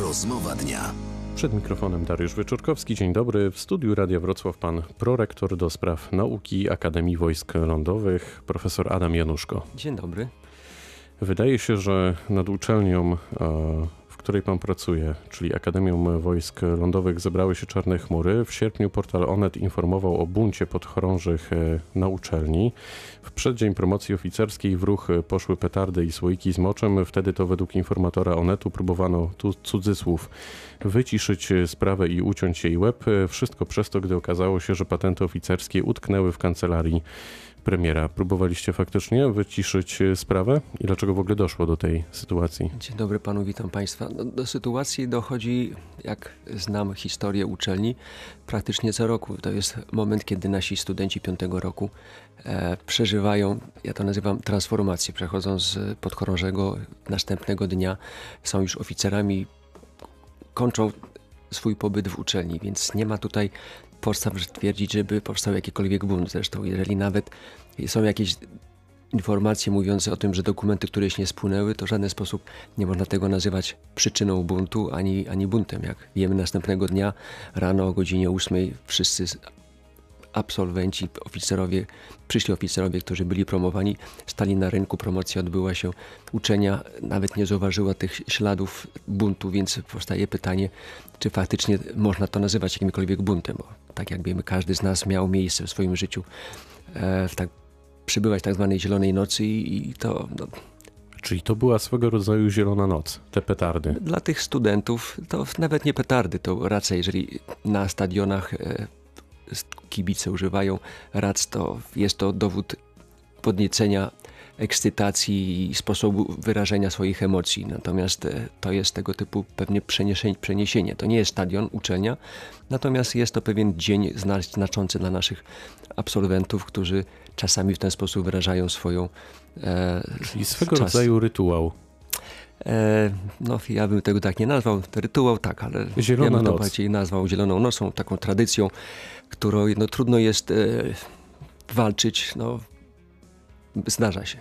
Rozmowa dnia. Przed mikrofonem Dariusz Wyczorkowski. Dzień dobry. W studiu Radia Wrocław pan prorektor do spraw nauki Akademii Wojsk Lądowych, profesor Adam Januszko. Dzień dobry. Wydaje się, że nad uczelnią której pan pracuje, czyli Akademią Wojsk Lądowych, zebrały się czarne chmury. W sierpniu portal Onet informował o buncie podchorążych e, na uczelni. W przeddzień promocji oficerskiej w ruch poszły petardy i słoiki z moczem. Wtedy to według informatora Onetu próbowano tu cudzysłów wyciszyć sprawę i uciąć jej łeb. Wszystko przez to, gdy okazało się, że patenty oficerskie utknęły w kancelarii premiera. Próbowaliście faktycznie wyciszyć e, sprawę i dlaczego w ogóle doszło do tej sytuacji? Dzień dobry panu, witam państwa. Do, no, do sytuacji dochodzi, jak znam historię uczelni, praktycznie co roku. To jest moment, kiedy nasi studenci piątego roku e, przeżywają, ja to nazywam transformację, przechodzą z podchorążego, następnego dnia są już oficerami, kończą swój pobyt w uczelni, więc nie ma tutaj podstaw twierdzić, żeby powstał jakikolwiek bunt. Zresztą, jeżeli nawet są jakieś informacje mówiące o tym, że dokumenty któreś nie spłynęły, to w żaden sposób nie można tego nazywać przyczyną buntu ani, ani buntem. Jak wiemy, następnego dnia rano o godzinie 8 wszyscy absolwenci, oficerowie, przyszli oficerowie, którzy byli promowani, stali na rynku, promocja odbyła się. Uczenia nawet nie zauważyła tych śladów buntu, więc powstaje pytanie, czy faktycznie można to nazywać jakimkolwiek buntem, bo tak jak wiemy, każdy z nas miał miejsce w swoim życiu e, w tak, przybywać tak zwanej zielonej nocy i, i to... No, Czyli to była swego rodzaju zielona noc, te petardy. Dla tych studentów to nawet nie petardy, to raczej, jeżeli na stadionach e, kibice używają rac, to jest to dowód podniecenia ekscytacji i sposobu wyrażenia swoich emocji. Natomiast e, to jest tego typu pewnie przeniesienie. To nie jest stadion, uczelnia, natomiast jest to pewien dzień znaczący dla naszych absolwentów, którzy czasami w ten sposób wyrażają swoją. E, Czyli swego czas. rodzaju rytuał. E, no ja bym tego tak nie nazwał, rytuał tak, ale Zielona ja bym to bardziej nazwał Zieloną Nocą, taką tradycją, którą no, trudno jest e, walczyć, no zdarza się.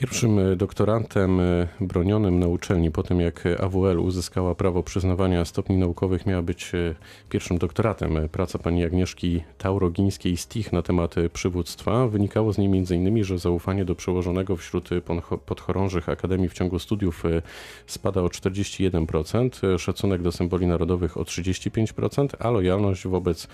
Pierwszym e, doktorantem e, bronionym na uczelni po tym, jak AWL uzyskała prawo przyznawania stopni naukowych, miała być e, pierwszym doktoratem praca pani Agnieszki Taurogińskiej-Stich na temat przywództwa. Wynikało z niej m.in., że zaufanie do przełożonego wśród podchorążych Akademii w ciągu studiów spada o 41%, szacunek do symboli narodowych o 35%, a lojalność wobec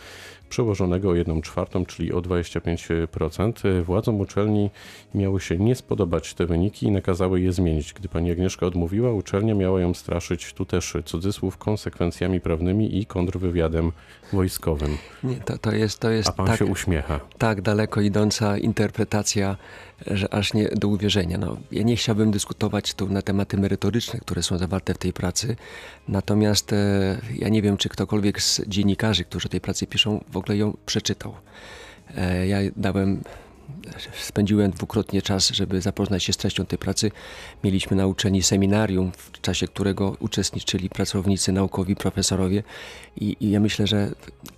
przełożonego o 1 czwartą, czyli o 25%. Władzom uczelni miały się nie spodobać te wyniki i nakazały je zmienić. Gdy pani Agnieszka odmówiła, uczelnia miała ją straszyć, tu też cudzysłów, konsekwencjami prawnymi i kontrwywiadem wojskowym. Nie, to, to jest, to jest A pan tak, się uśmiecha. Tak daleko idąca interpretacja, że aż nie do uwierzenia. No, ja nie chciałbym dyskutować tu na tematy merytoryczne, które są zawarte w tej pracy, natomiast e, ja nie wiem, czy ktokolwiek z dziennikarzy, którzy tej pracy piszą, w ogóle ją przeczytał. E, ja dałem spędziłem dwukrotnie czas, żeby zapoznać się z treścią tej pracy. Mieliśmy na uczelni seminarium, w czasie którego uczestniczyli pracownicy naukowi, profesorowie i, i ja myślę, że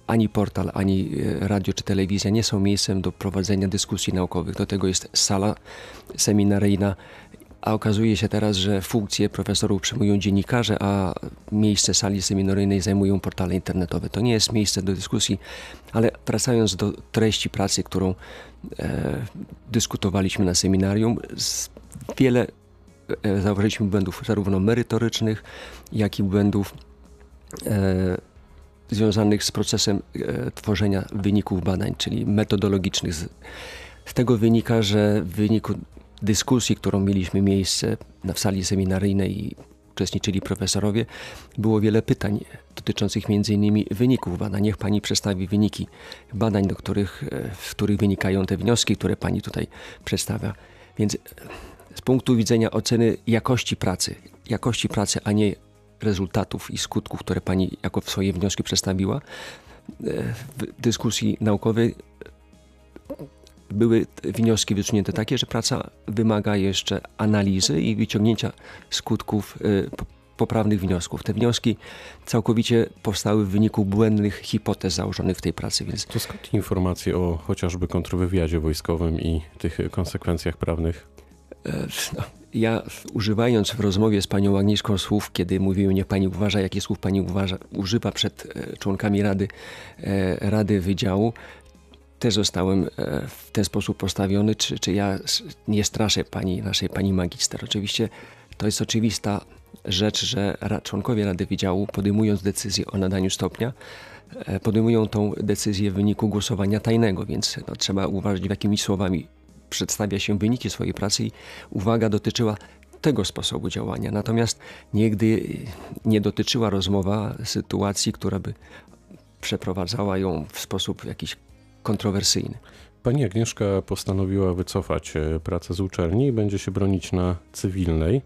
ani portal, ani e, radio czy telewizja nie są miejscem do prowadzenia dyskusji naukowych. Do tego jest sala seminaryjna, a okazuje się teraz, że funkcje profesorów przyjmują dziennikarze, a miejsce sali seminaryjnej zajmują portale internetowe. To nie jest miejsce do dyskusji, ale wracając do treści pracy, którą e, dyskutowaliśmy na seminarium, wiele e, zauważyliśmy błędów zarówno merytorycznych, jak i błędów e, związanych z procesem e, tworzenia wyników badań, czyli metodologicznych. Z, z tego wynika, że w wyniku dyskusji, którą mieliśmy miejsce na sali seminaryjnej uczestniczyli profesorowie, było wiele pytań dotyczących m.in. wyników badań. Niech Pani przedstawi wyniki badań, do których, e, w których wynikają te wnioski, które Pani tutaj przedstawia. Więc e, z punktu widzenia oceny jakości pracy, jakości pracy, a nie rezultatów i skutków, które Pani jako swoje wnioski przedstawiła, e, w dyskusji naukowej były wnioski wysunięte takie, że praca wymaga jeszcze analizy i wyciągnięcia skutków y, poprawnych wniosków. Te wnioski całkowicie powstały w wyniku błędnych hipotez założonych w tej pracy. Więc... To skąd informacje o chociażby kontrwywiadzie wojskowym i tych konsekwencjach prawnych? E, no, ja używając w rozmowie z panią Agnieszką słów, kiedy mówiłem, niech pani uważa, jakie słów pani uważa, używa przed e, członkami Rady, e, Rady Wydziału, też zostałem e, w ten sposób postawiony, czy, czy ja nie straszę pani, naszej pani magister. Oczywiście to jest oczywista rzecz, że członkowie Rady Wydziału podejmując decyzję o nadaniu stopnia, e, podejmują tą decyzję w wyniku głosowania tajnego, więc no, trzeba uważać, w jakimi słowami przedstawia się wyniki swojej pracy i uwaga dotyczyła tego sposobu działania. Natomiast nigdy nie dotyczyła rozmowa sytuacji, która by przeprowadzała ją w sposób jakiś kontrowersyjny. Pani Agnieszka postanowiła wycofać e, pracę z uczelni i będzie się bronić na cywilnej.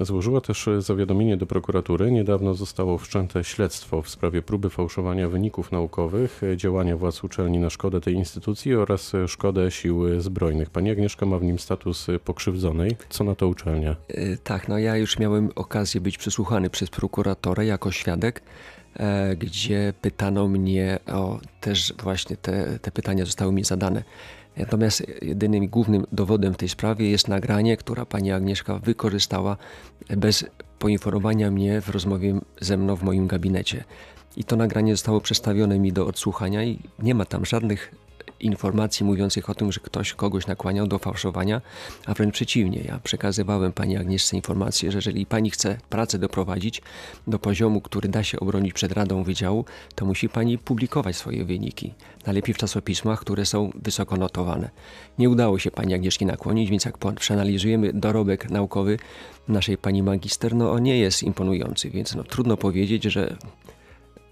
E, złożyła też zawiadomienie do prokuratury. Niedawno zostało wszczęte śledztwo w sprawie próby fałszowania wyników naukowych, e, działania władz uczelni na szkodę tej instytucji oraz szkodę sił zbrojnych. Pani Agnieszka ma w nim status pokrzywdzonej. Co na to uczelnia? Tak, no ja już miałem okazję być przesłuchany przez prokuratora jako świadek. E, gdzie pytano mnie o też właśnie te, te pytania zostały mi zadane. Natomiast jedynym głównym dowodem w tej sprawie jest nagranie, które pani Agnieszka wykorzystała bez poinformowania mnie w rozmowie ze mną w moim gabinecie. I to nagranie zostało przedstawione mi do odsłuchania i nie ma tam żadnych informacji mówiących o tym, że ktoś kogoś nakłaniał do fałszowania, a wręcz przeciwnie. Ja przekazywałem pani Agnieszce informację, że jeżeli pani chce pracę doprowadzić do poziomu, który da się obronić przed Radą Wydziału, to musi pani publikować swoje wyniki. Najlepiej w czasopismach, które są wysoko notowane. Nie udało się pani Agnieszki nakłonić, więc jak przeanalizujemy dorobek naukowy naszej pani magister, no on nie jest imponujący, więc no, trudno powiedzieć, że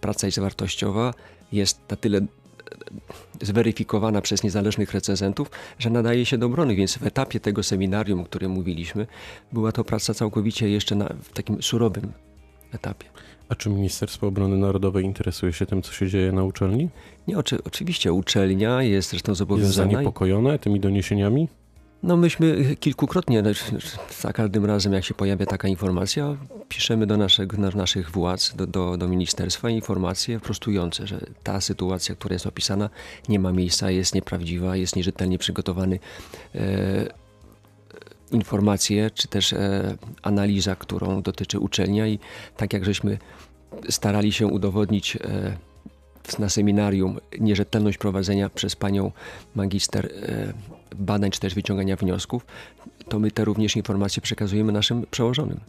praca jest wartościowa, jest na tyle zweryfikowana przez niezależnych recenzentów, że nadaje się do obrony, więc w etapie tego seminarium, o którym mówiliśmy, była to praca całkowicie jeszcze na, w takim surowym etapie. A czy Ministerstwo Obrony Narodowej interesuje się tym, co się dzieje na uczelni? Nie, oczy, oczywiście uczelnia jest zresztą zobowiązana. Jest zaniepokojona tymi doniesieniami? No myśmy kilkukrotnie, za każdym razem jak się pojawia taka informacja, piszemy do naszych, do naszych władz, do, do, do ministerstwa informacje prostujące, że ta sytuacja, która jest opisana, nie ma miejsca, jest nieprawdziwa, jest nierzetelnie przygotowany. E, informacje, czy też e, analiza, którą dotyczy uczelnia i tak jak żeśmy starali się udowodnić e, na seminarium nierzetelność prowadzenia przez panią magister e, badań czy też wyciągania wniosków, to my te również informacje przekazujemy naszym przełożonym.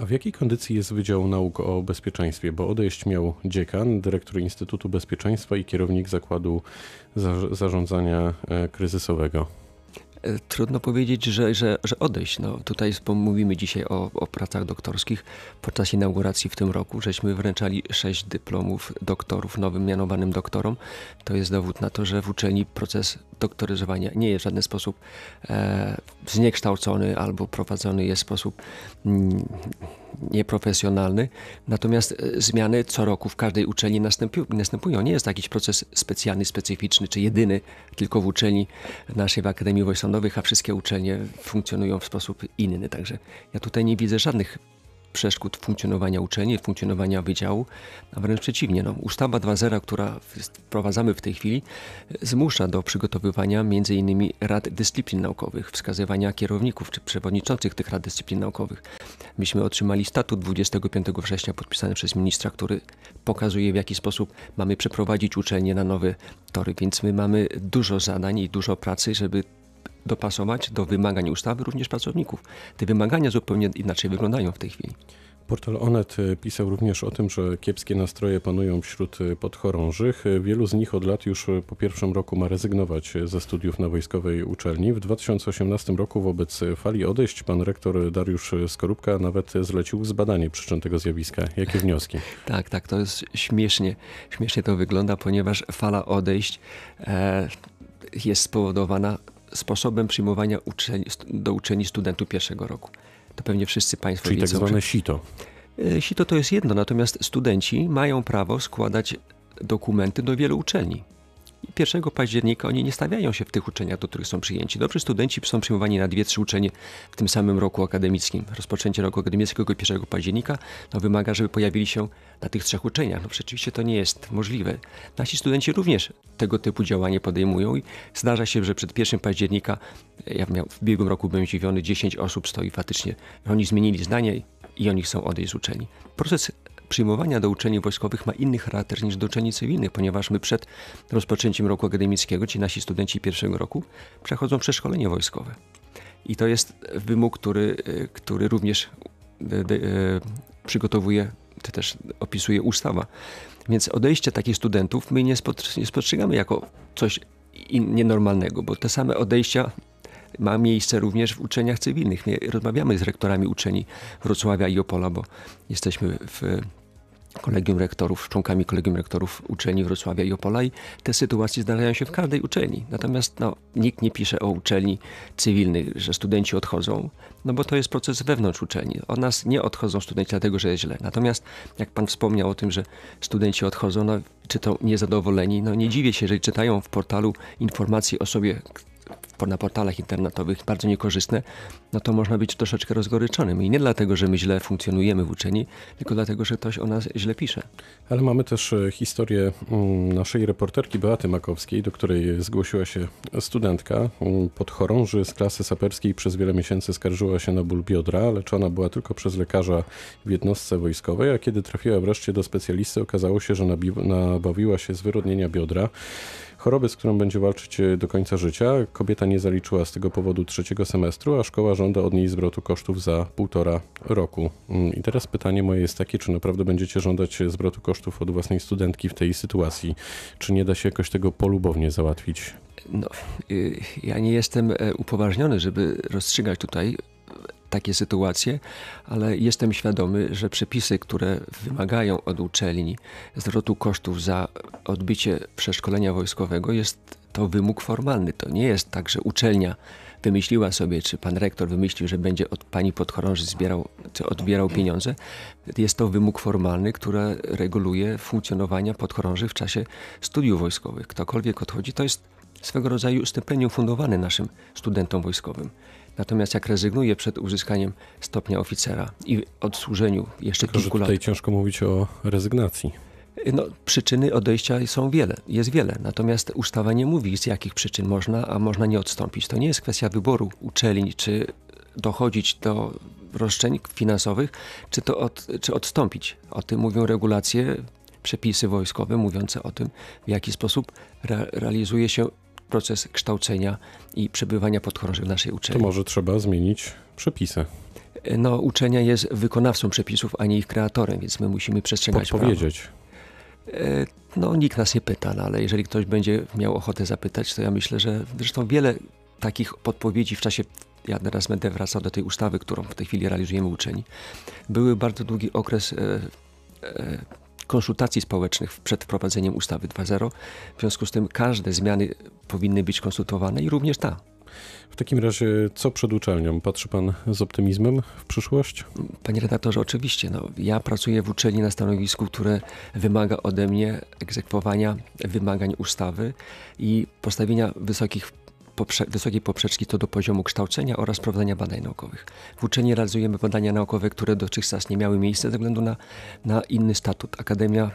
A w jakiej kondycji jest Wydział Nauk o Bezpieczeństwie? Bo odejść miał dziekan, dyrektor Instytutu Bezpieczeństwa i kierownik Zakładu Zarządzania e, Kryzysowego. E, trudno powiedzieć, że, że, że odejść. No, tutaj mówimy dzisiaj o, o pracach doktorskich. Podczas inauguracji w tym roku żeśmy wręczali sześć dyplomów doktorów, nowym mianowanym doktorom. To jest dowód na to, że w uczelni proces doktoryzowania nie jest w żaden sposób e, zniekształcony albo prowadzony jest w sposób... Mm, nieprofesjonalny. Natomiast e, zmiany co roku w każdej uczelni następują. Nie jest to jakiś proces specjalny, specyficzny czy jedyny, tylko w uczelni naszej w Akademii Sądowych, a wszystkie uczelnie funkcjonują w sposób inny. Także ja tutaj nie widzę żadnych przeszkód funkcjonowania uczelni, funkcjonowania wydziału, a wręcz przeciwnie. No, ustawa 2.0, która wprowadzamy w tej chwili, zmusza do przygotowywania m.in. rad dyscyplin naukowych, wskazywania kierowników czy przewodniczących tych rad dyscyplin naukowych. Myśmy otrzymali statut 25 września podpisany przez ministra, który pokazuje w jaki sposób mamy przeprowadzić uczelnie na nowe tory, więc my mamy dużo zadań i dużo pracy, żeby dopasować do wymagań ustawy również pracowników. Te wymagania zupełnie inaczej wyglądają w tej chwili. Portal Onet y, pisał również o tym, że kiepskie nastroje panują wśród y, podchorążych. Y, wielu z nich od lat już po pierwszym roku ma rezygnować ze studiów na wojskowej uczelni. W 2018 roku wobec fali odejść pan rektor Dariusz Skorupka nawet zlecił zbadanie przyczyn tego zjawiska. Jakie wnioski? tak, tak, to jest śmiesznie, śmiesznie to wygląda, ponieważ fala odejść e, jest spowodowana sposobem przyjmowania uczeni, do uczeni studentów pierwszego roku. To pewnie wszyscy Państwo Czyli tak wiedzą. Czyli tak zwane sito. E, sito to jest jedno, natomiast studenci mają prawo składać dokumenty do wielu uczelni. I 1 października oni nie stawiają się w tych uczeniach, do których są przyjęci. Dobrzy studenci są przyjmowani na dwie, trzy uczenie w tym samym roku akademickim. Rozpoczęcie roku akademickiego 1 października no, wymaga, żeby pojawili się na tych trzech uczeniach. No, rzeczywiście to nie jest możliwe. Nasi studenci również tego typu działanie podejmują i zdarza się, że przed 1 października, ja miał, w ubiegłym roku byłem zdziwiony, 10 osób stoi faktycznie. Oni zmienili zdanie i oni chcą odejść z uczelni. Proces przyjmowania do uczelni wojskowych ma inny charakter niż do uczelni cywilnych, ponieważ my przed rozpoczęciem roku akademickiego, ci nasi studenci pierwszego roku, przechodzą przeszkolenie wojskowe. I to jest wymóg, który, e, który również e, e, przygotowuje, czy też opisuje ustawa. Więc odejście takich studentów my nie, spostrzegamy jako coś nienormalnego, bo te same odejścia ma miejsce również w uczeniach cywilnych. My rozmawiamy z rektorami uczeni Wrocławia i Opola, bo jesteśmy w kolegium rektorów, członkami kolegium rektorów uczelni Wrocławia i Opola i te sytuacje zdarzają się w każdej uczelni. Natomiast no, nikt nie pisze o uczelni cywilnych, że studenci odchodzą, no bo to jest proces wewnątrz uczelni. Od nas nie odchodzą studenci dlatego, że jest źle. Natomiast jak pan wspomniał o tym, że studenci odchodzą, no, czy to niezadowoleni, no nie dziwię się, jeżeli czytają w portalu informacje o sobie, na portalach internetowych bardzo niekorzystne, no to można być troszeczkę rozgoryczonym. I nie dlatego, że my źle funkcjonujemy w uczeni, tylko dlatego, że ktoś o nas źle pisze. Ale mamy też e, historię mm, naszej reporterki Beaty Makowskiej, do której zgłosiła się studentka. Mm, Podchorąży z klasy saperskiej przez wiele miesięcy skarżyła się na ból biodra, leczona była tylko przez lekarza w jednostce wojskowej, a kiedy trafiła wreszcie do specjalisty, okazało się, że nabawiła się zwyrodnienia biodra. Choroby, z którą będzie walczyć e, do końca życia, kobieta nie zaliczyła z tego powodu trzeciego semestru, a szkoła żąda od niej zwrotu kosztów za półtora roku. Mm, I teraz pytanie moje jest takie, czy naprawdę będziecie żądać e, zwrotu kosztów od własnej studentki w tej sytuacji? Czy nie da się jakoś tego polubownie załatwić? No, y, ja nie jestem e, upoważniony, żeby rozstrzygać tutaj takie sytuacje, ale jestem świadomy, że przepisy, które wymagają od uczelni zwrotu kosztów za odbycie przeszkolenia wojskowego, jest to wymóg formalny. To nie jest tak, że uczelnia wymyśliła sobie, czy pan rektor wymyślił, że będzie od pani podchorąży zbierał, czy odbierał pieniądze. Jest to wymóg formalny, który reguluje funkcjonowanie podchorąży w czasie studiów wojskowych. Ktokolwiek odchodzi, to jest swego rodzaju stypendium fundowane naszym studentom wojskowym. Natomiast jak rezygnuje przed uzyskaniem stopnia oficera i odsłużeniu jeszcze Tylko, kilku że tutaj ciężko mówić o rezygnacji. No, przyczyny odejścia są wiele, jest wiele. Natomiast ustawa nie mówi, z jakich przyczyn można, a można nie odstąpić. To nie jest kwestia wyboru uczelni, czy dochodzić do roszczeń finansowych, czy to od, czy odstąpić. O tym mówią regulacje, przepisy wojskowe mówiące o tym, w jaki sposób re realizuje się proces kształcenia i przebywania podchorążych w naszej uczelni. To może trzeba zmienić przepisy e, no, uczenia jest wykonawcą przepisów, a nie ich kreatorem, więc my musimy przestrzegać Podpowiedzieć. E, no, nikt nas nie pyta, no, ale jeżeli ktoś będzie miał ochotę zapytać, to ja myślę, że zresztą wiele takich podpowiedzi w czasie, ja teraz będę wracał do tej ustawy, którą w tej chwili realizujemy uczeni, były bardzo długi okres e, e, konsultacji społecznych przed wprowadzeniem ustawy 2.0. W związku z tym każde zmiany powinny być konsultowane i również ta. W takim razie, co przed uczelnią? Patrzy Pan z optymizmem w przyszłość? Panie redaktorze, oczywiście. No, ja pracuję w uczelni na stanowisku, które wymaga ode mnie egzekwowania wymagań ustawy i postawienia wysokich poprze wysokiej poprzeczki to do poziomu kształcenia oraz prowadzenia badań naukowych. W uczelni realizujemy badania naukowe, które dotychczas nie miały miejsca ze względu na, na inny statut. Akademia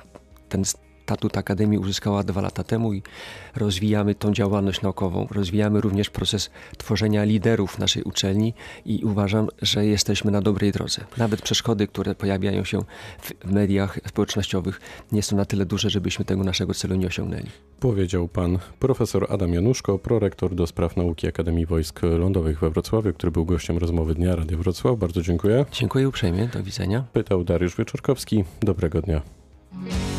ten statut Akademii uzyskała dwa lata temu i rozwijamy tą działalność naukową. Rozwijamy również proces tworzenia liderów naszej uczelni i uważam, że jesteśmy na dobrej drodze. Nawet przeszkody, które pojawiają się w mediach społecznościowych nie są na tyle duże, żebyśmy tego naszego celu nie osiągnęli. Powiedział pan profesor Adam Januszko, prorektor do spraw nauki Akademii Wojsk Lądowych we Wrocławiu, który był gościem rozmowy Dnia Radia Wrocław. Bardzo dziękuję. Dziękuję uprzejmie. Do widzenia. Pytał Dariusz Wieczorkowski. Dobrego dnia.